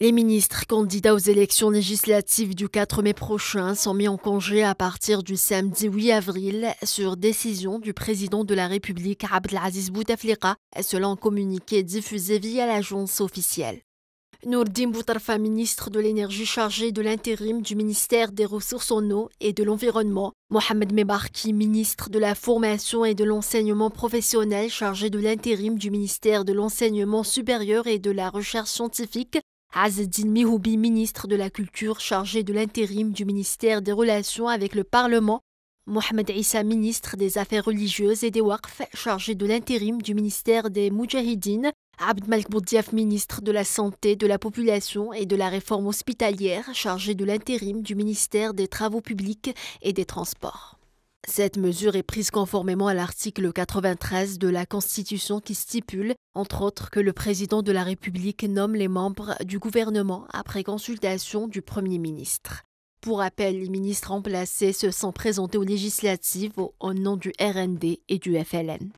Les ministres candidats aux élections législatives du 4 mai prochain sont mis en congé à partir du samedi 8 avril sur décision du président de la République Abdelaziz Bouteflika, selon un communiqué diffusé via l'agence officielle. Nourdine Boutarfa, ministre de l'Énergie chargé de l'intérim du ministère des Ressources en eau et de l'Environnement, Mohamed Mebarki, ministre de la Formation et de l'Enseignement professionnel chargé de l'intérim du ministère de l'Enseignement supérieur et de la Recherche scientifique, Azdin Mihoubi ministre de la Culture chargé de l'intérim du ministère des Relations avec le Parlement, Mohamed Issa, ministre des Affaires religieuses et des Waqf, chargé de l'intérim du ministère des Moudjahidines, Abd Malik ministre de la Santé, de la Population et de la Réforme hospitalière, chargé de l'intérim du ministère des Travaux publics et des Transports. Cette mesure est prise conformément à l'article 93 de la Constitution qui stipule, entre autres, que le président de la République nomme les membres du gouvernement après consultation du Premier ministre. Pour rappel, les ministres remplacés se sont présentés aux législatives au nom du RND et du FLN.